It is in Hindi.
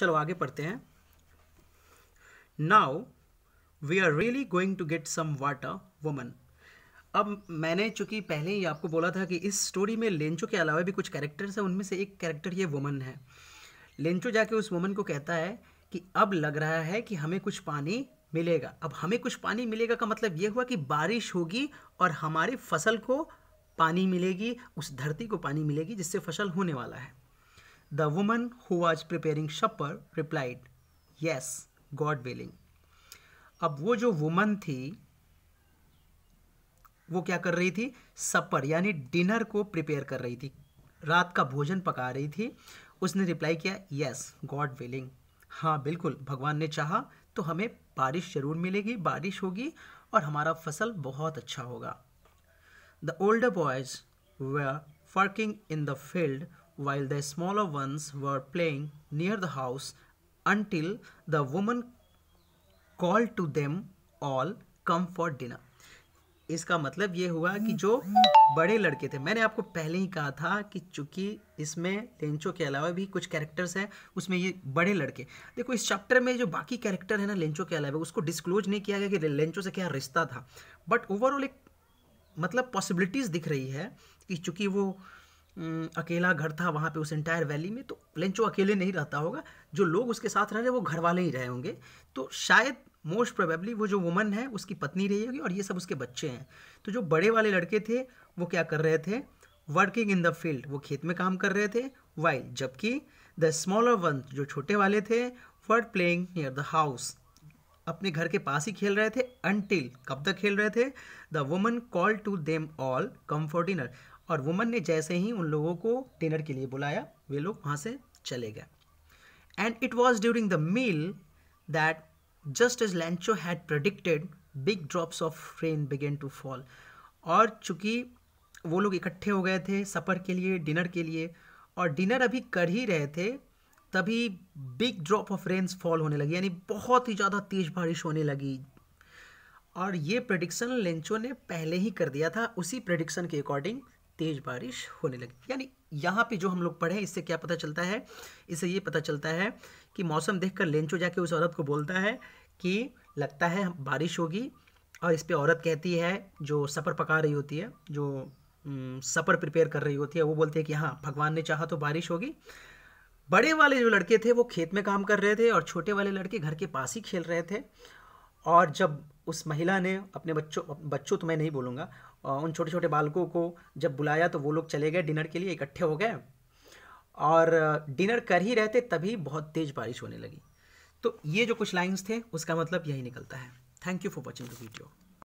चलो आगे पढ़ते हैं now we are really going to get some water woman अब मैंने चूंकि पहले ही आपको बोला था कि इस स्टोरी में लेंचो के अलावा भी कुछ कैरेक्टर्स हैं उनमें से एक कैरेक्टर ये वुमन है लेंचो जाके उस वुमन को कहता है कि अब लग रहा है कि हमें कुछ पानी मिलेगा अब हमें कुछ पानी मिलेगा का मतलब ये हुआ कि बारिश होगी और हमारी फसल को पानी मिलेगी उस धरती को पानी मिलेगी जिससे फसल होने वाला है The woman who was preparing supper replied, "Yes, God willing." अब वो जो वुमन थी वो क्या कर रही थी सपर यानी डिनर को प्रिपेयर कर रही थी रात का भोजन पका रही थी उसने रिप्लाई किया यस गॉड विलिंग हाँ बिल्कुल भगवान ने चाहा तो हमें बारिश ज़रूर मिलेगी बारिश होगी और हमारा फसल बहुत अच्छा होगा the older boys working in the field while the smaller ones were playing near the house until the woman called to them all come for dinner. इसका मतलब ये हुआ कि जो बड़े लड़के थे मैंने आपको पहले ही कहा था कि चूंकि इसमें लेंचो के अलावा भी कुछ कैरेक्टर्स हैं उसमें ये बड़े लड़के देखो इस चैप्टर में जो बाकी कैरेक्टर है ना लेंचो के अलावा उसको डिस्क्लोज नहीं किया गया कि लेंचो से क्या रिश्ता था बट ओवरऑल एक मतलब पॉसिबिलिटीज़ दिख रही है कि चूंकि वो हम्म, अकेला घर था वहाँ पे उस इंटायर वैली में तो लेंचो अकेले नहीं रहता होगा जो लोग उसके साथ रह रहे वो घर वाले ही रहे होंगे तो शायद मोस्ट प्रोबेबली वो जो वुमन है उसकी पत्नी रही होगी और ये सब उसके बच्चे हैं तो जो बड़े वाले लड़के थे वो क्या कर रहे थे वर्किंग इन द फील्ड वो खेत में काम कर रहे थे वाई जबकि द स्मॉलर वन जो छोटे वाले थे were playing near the house अपने घर के पास ही खेल रहे थे अनटिल कब तक खेल रहे थे the woman call to them all come for dinner और वुमन ने जैसे ही उन लोगों को डिनर के लिए बुलाया वे लोग वहाँ से चले गए and it was during the meal that just as Lencho had predicted big drops of rain began to fall और चूँकि वो लोग इकट्ठे हो गए थे सफ़र के लिए डिनर के लिए और डिनर अभी कर ही रहे थे तभी big drop of rains fall होने लगी यानी बहुत ही ज़्यादा तेज़ बारिश होने लगी और ये प्रडिक्शन लेंचो ने पहले ही कर दिया था उसी प्रडिक्शन के अकॉर्डिंग तेज़ बारिश होने लगी यानी यहाँ पे जो हम लोग पढ़े इससे क्या पता चलता है इससे ये पता चलता है कि मौसम देखकर लेंचो जाके उस औरत को बोलता है कि लगता है बारिश होगी और इस पर औरत कहती है जो सफ़र पका रही होती है जो सफ़र प्रिपेयर कर रही होती है वो बोलती है कि हाँ भगवान ने चाहा तो बारिश होगी बड़े वाले जो लड़के थे वो खेत में काम कर रहे थे और छोटे वाले लड़के घर के पास ही खेल रहे थे और जब उस महिला ने अपने बच्चों बच्चों तो मैं नहीं बोलूँगा उन छोटे छोटे बालकों को जब बुलाया तो वो लोग चले गए डिनर के लिए इकट्ठे हो गए और डिनर कर ही रहते तभी बहुत तेज़ बारिश होने लगी तो ये जो कुछ लाइन्स थे उसका मतलब यही निकलता है thank you for watching the video